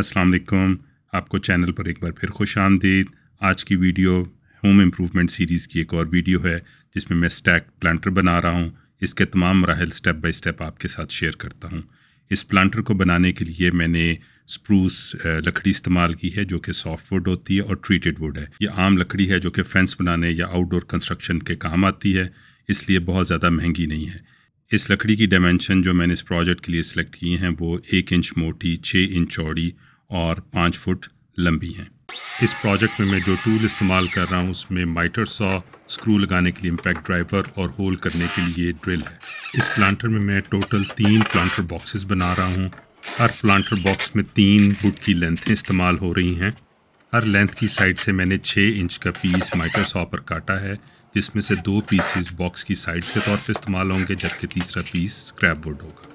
अस्सलाम वालेकुम आपको चैनल पर एक बार फिर खुश आमदीद आज की वीडियो होम इम्प्रूवमेंट सीरीज़ की एक और वीडियो है जिसमें मैं स्टैक प्लांटर बना रहा हूँ इसके तमाम मराहल स्टेप बाय स्टेप आपके साथ शेयर करता हूँ इस प्लांटर को बनाने के लिए मैंने स्प्रूस लकड़ी इस्तेमाल की है जो कि सॉफ्ट वुड होती है और ट्रीटेड वुड है ये आम लकड़ी है जो कि फ़ेंस बनाने या आउटडोर कंस्ट्रक्शन के काम आती है इसलिए बहुत ज़्यादा महंगी नहीं है इस लकड़ी की डायमेंशन जो मैंने इस प्रोजेक्ट के लिए सिलेक्ट की हैं वो एक इंच मोटी छः इंच चौड़ी और पाँच फुट लंबी हैं इस प्रोजेक्ट में मैं जो टूल इस्तेमाल कर रहा हूँ उसमें माइटर सॉ स्क्रू लगाने के लिए इम्पैक्ट ड्राइवर और होल करने के लिए ड्रिल है इस प्लांटर में मैं टोटल तीन प्लांटर बॉक्सेस बना रहा हूँ हर प्लांटर बॉक्स में तीन फुट की लेंथें इस्तेमाल हो रही हैं हर लेंथ की साइड से मैंने 6 इंच का पीस माइटर पर काटा है जिसमें से दो पीसेस बॉक्स की साइड्स के तौर पर इस्तेमाल होंगे जबकि तीसरा पीस स्क्रैप वुड होगा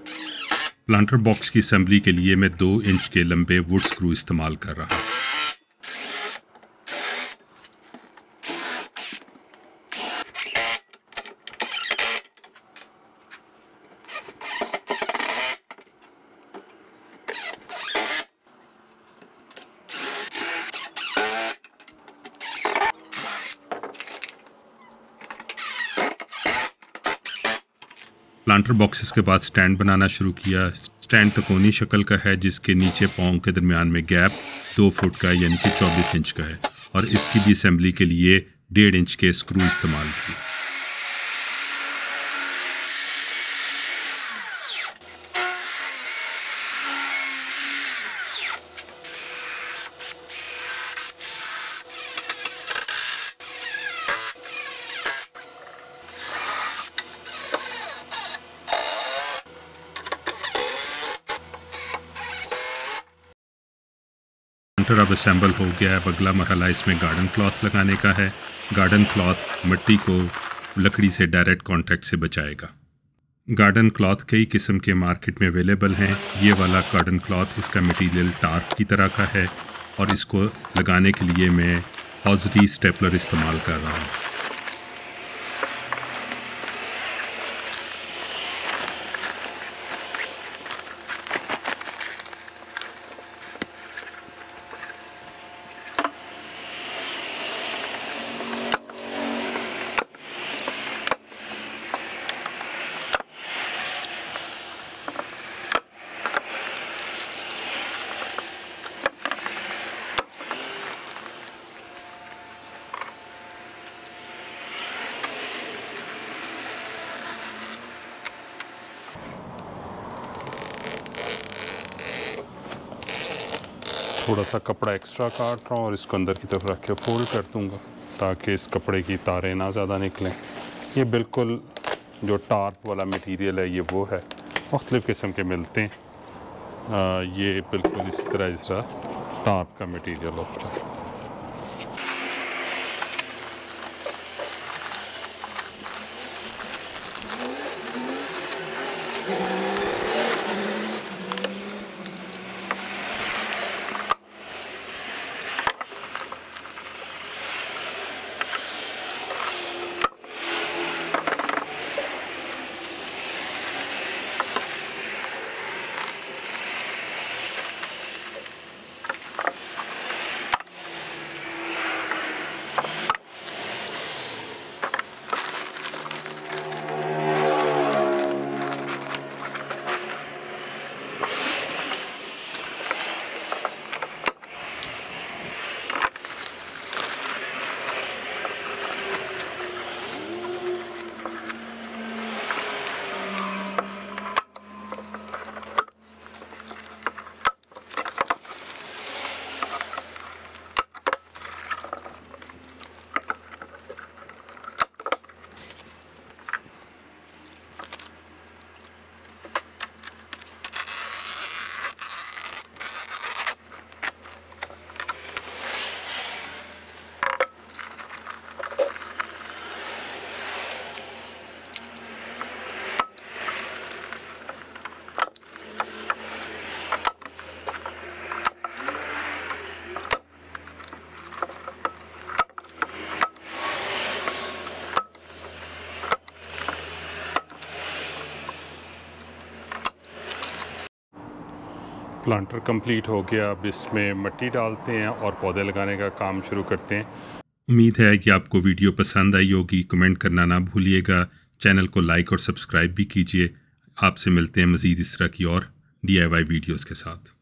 प्लांटर बॉक्स की असम्बली के लिए मैं दो इंच के लंबे वुड स्क्रू इस्तेमाल कर रहा हूँ प्लांटर बॉक्सेस के बाद स्टैंड बनाना शुरू किया स्टैंड तकोनी तो शक्ल का है जिसके नीचे पाँव के दरमियान में गैप दो फुट का यानी कि चौबीस इंच का है और इसकी भी असम्बली के लिए डेढ़ इंच के स्क्रू इस्तेमाल किए काउंटर अब असेंबल हो गया है अगला मरहला इसमें गार्डन क्लॉथ लगाने का है गार्डन क्लॉथ मिट्टी को लकड़ी से डायरेक्ट कॉन्टैक्ट से बचाएगा गार्डन क्लॉथ कई किस्म के मार्केट में अवेलेबल हैं ये वाला गार्डन क्लॉथ इसका मटीरियल टार्क की तरह का है और इसको लगाने के लिए मैं हॉजरी स्टेपलर इस्तेमाल कर रहा हूँ थोड़ा सा कपड़ा एक्स्ट्रा काट रहा हूँ और इसको अंदर की तरफ रख के फोल्ड कर दूँगा ताकि इस कपड़े की तारें ना ज़्यादा निकलें ये बिल्कुल जो टार्प वाला मटेरियल है ये वो है मुख्तलिफ़ किस्म के मिलते हैं आ, ये बिल्कुल इस तरह इस तरह टार्प का मटीरियल होता है प्लांटर कंप्लीट हो गया अब इसमें मट्टी डालते हैं और पौधे लगाने का काम शुरू करते हैं उम्मीद है कि आपको वीडियो पसंद आई होगी कमेंट करना ना भूलिएगा चैनल को लाइक और सब्सक्राइब भी कीजिए आपसे मिलते हैं मज़ीद इस तरह की और डी वीडियोज़ के साथ